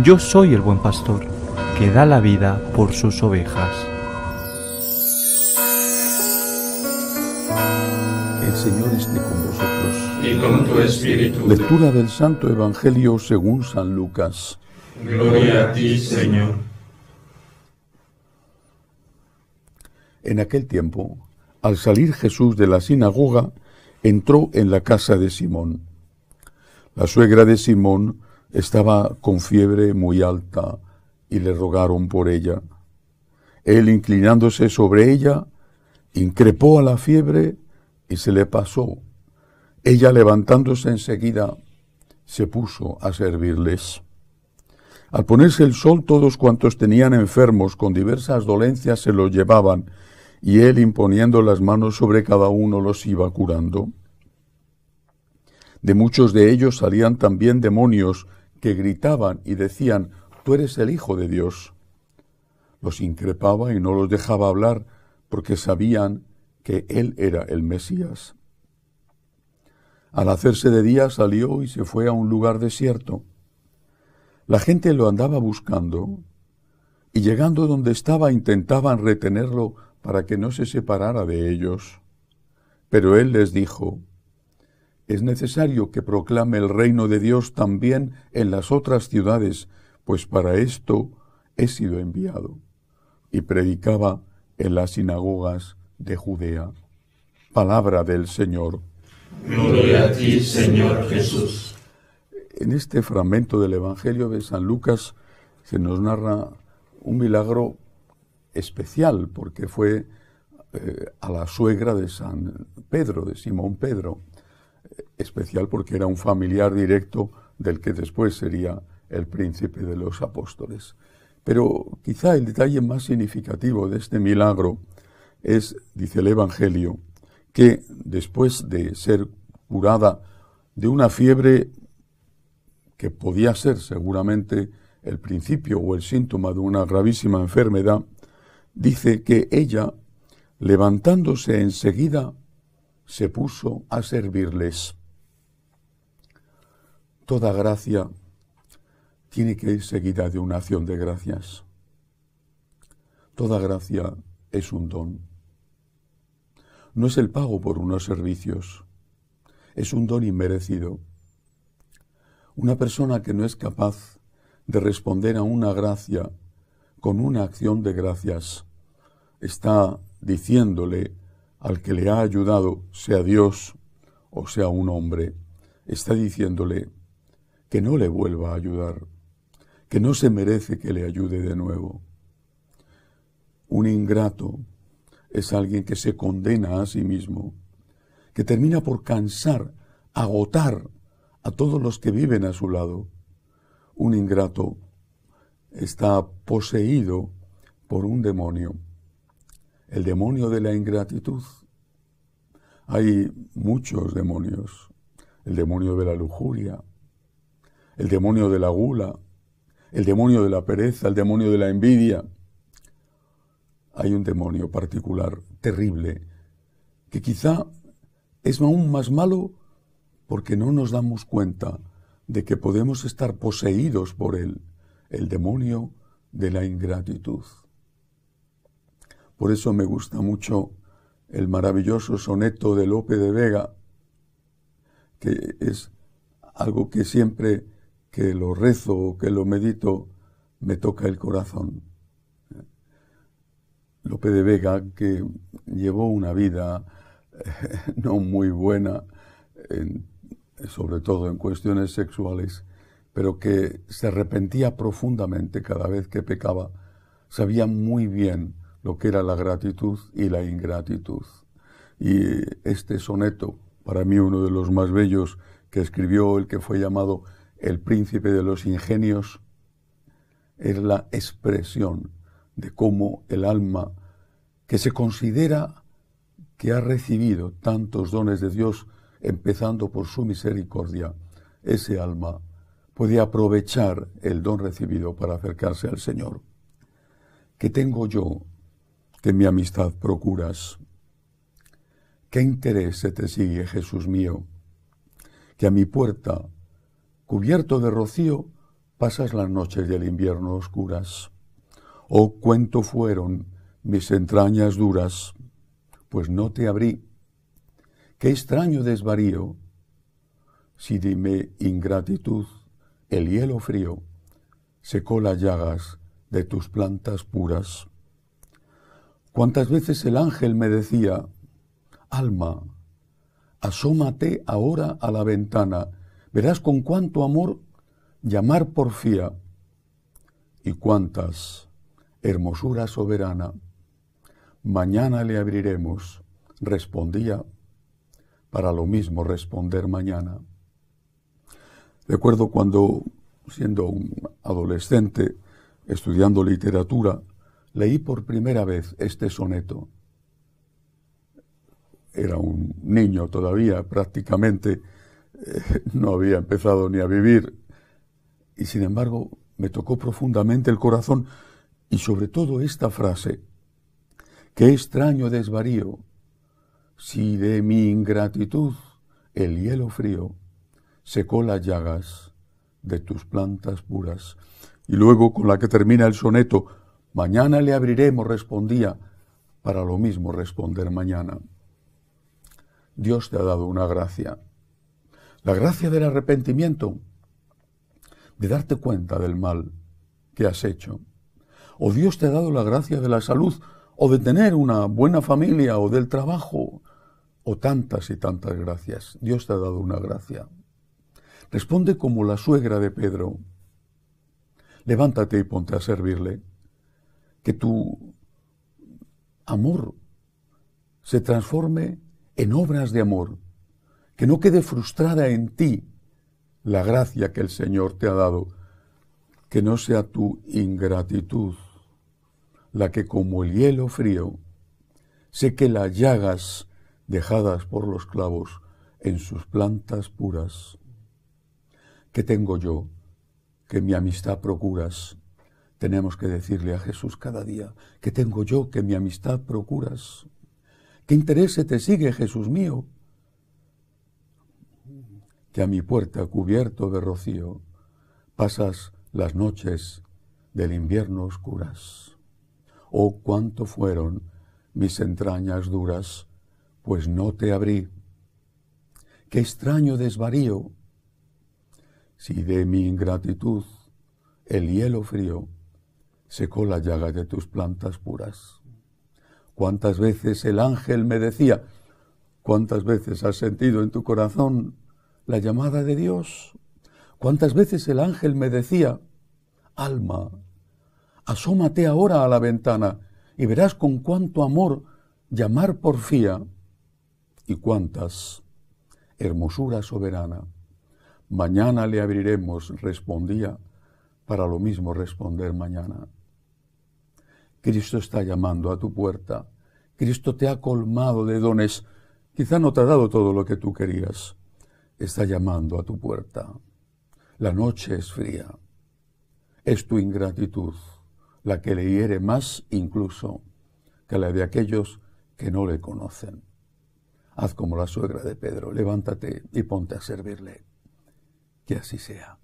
Yo soy el buen pastor, que da la vida por sus ovejas. El Señor esté con vosotros. Y con tu espíritu. Lectura del Santo Evangelio según San Lucas. Gloria a ti, Señor. En aquel tiempo, al salir Jesús de la sinagoga, entró en la casa de Simón. La suegra de Simón estaba con fiebre muy alta y le rogaron por ella. Él, inclinándose sobre ella, increpó a la fiebre y se le pasó. Ella, levantándose enseguida, se puso a servirles. Al ponerse el sol, todos cuantos tenían enfermos con diversas dolencias se los llevaban, y él, imponiendo las manos sobre cada uno, los iba curando. De muchos de ellos salían también demonios, que gritaban y decían, Tú eres el Hijo de Dios. Los increpaba y no los dejaba hablar porque sabían que Él era el Mesías. Al hacerse de día salió y se fue a un lugar desierto. La gente lo andaba buscando y llegando donde estaba intentaban retenerlo para que no se separara de ellos. Pero él les dijo, es necesario que proclame el reino de Dios también en las otras ciudades, pues para esto he sido enviado. Y predicaba en las sinagogas de Judea. Palabra del Señor. Gloria a ti, Señor Jesús. En este fragmento del Evangelio de San Lucas se nos narra un milagro especial, porque fue eh, a la suegra de San Pedro, de Simón Pedro especial porque era un familiar directo del que después sería el príncipe de los apóstoles. Pero quizá el detalle más significativo de este milagro es, dice el Evangelio, que después de ser curada de una fiebre que podía ser seguramente el principio o el síntoma de una gravísima enfermedad, dice que ella, levantándose enseguida, se puso a servirles toda gracia tiene que ir seguida de una acción de gracias. Toda gracia es un don. No es el pago por unos servicios, es un don inmerecido. Una persona que no es capaz de responder a una gracia con una acción de gracias está diciéndole al que le ha ayudado, sea Dios o sea un hombre, está diciéndole, que no le vuelva a ayudar, que no se merece que le ayude de nuevo. Un ingrato es alguien que se condena a sí mismo, que termina por cansar, agotar a todos los que viven a su lado. Un ingrato está poseído por un demonio, el demonio de la ingratitud. Hay muchos demonios, el demonio de la lujuria, el demonio de la gula, el demonio de la pereza, el demonio de la envidia. Hay un demonio particular, terrible, que quizá es aún más malo porque no nos damos cuenta de que podemos estar poseídos por él, el demonio de la ingratitud. Por eso me gusta mucho el maravilloso soneto de Lope de Vega, que es algo que siempre que lo rezo o que lo medito, me toca el corazón. Lope de Vega, que llevó una vida eh, no muy buena, sobre todo en cuestiones sexuales, pero que se arrepentía profundamente cada vez que pecaba, sabía muy bien lo que era la gratitud y la ingratitud. Y este soneto, para mí uno de los más bellos que escribió el que fue llamado el príncipe de los ingenios, es la expresión de cómo el alma que se considera que ha recibido tantos dones de Dios, empezando por su misericordia, ese alma puede aprovechar el don recibido para acercarse al Señor. ¿Qué tengo yo que mi amistad procuras? ¿Qué interés se te sigue, Jesús mío? Que a mi puerta Cubierto de rocío, pasas las noches del invierno oscuras. Oh, cuento fueron mis entrañas duras, pues no te abrí. Qué extraño desvarío, si dime ingratitud, el hielo frío secó las llagas de tus plantas puras. Cuántas veces el ángel me decía, alma, asómate ahora a la ventana Verás con cuánto amor llamar porfía y cuántas hermosura soberana. Mañana le abriremos, respondía, para lo mismo responder mañana. Recuerdo cuando, siendo un adolescente, estudiando literatura, leí por primera vez este soneto. Era un niño todavía, prácticamente, no había empezado ni a vivir y sin embargo me tocó profundamente el corazón y sobre todo esta frase, qué extraño desvarío, si de mi ingratitud el hielo frío secó las llagas de tus plantas puras. Y luego con la que termina el soneto, mañana le abriremos, respondía, para lo mismo responder mañana. Dios te ha dado una gracia la gracia del arrepentimiento, de darte cuenta del mal que has hecho. O Dios te ha dado la gracia de la salud, o de tener una buena familia, o del trabajo, o tantas y tantas gracias. Dios te ha dado una gracia. Responde como la suegra de Pedro. Levántate y ponte a servirle. Que tu amor se transforme en obras de amor que no quede frustrada en ti la gracia que el Señor te ha dado, que no sea tu ingratitud la que como el hielo frío seque las llagas dejadas por los clavos en sus plantas puras. ¿Qué tengo yo que mi amistad procuras? Tenemos que decirle a Jesús cada día, ¿qué tengo yo que mi amistad procuras? ¿Qué interés se te sigue, Jesús mío? a mi puerta cubierto de rocío pasas las noches del invierno oscuras. Oh, cuánto fueron mis entrañas duras, pues no te abrí. Qué extraño desvarío, si de mi ingratitud el hielo frío secó la llaga de tus plantas puras. Cuántas veces el ángel me decía, cuántas veces has sentido en tu corazón la llamada de Dios. ¿Cuántas veces el ángel me decía, alma, asómate ahora a la ventana y verás con cuánto amor llamar porfía y cuántas hermosura soberana. Mañana le abriremos, respondía, para lo mismo responder mañana. Cristo está llamando a tu puerta. Cristo te ha colmado de dones. Quizá no te ha dado todo lo que tú querías, está llamando a tu puerta. La noche es fría. Es tu ingratitud la que le hiere más incluso que la de aquellos que no le conocen. Haz como la suegra de Pedro, levántate y ponte a servirle. Que así sea.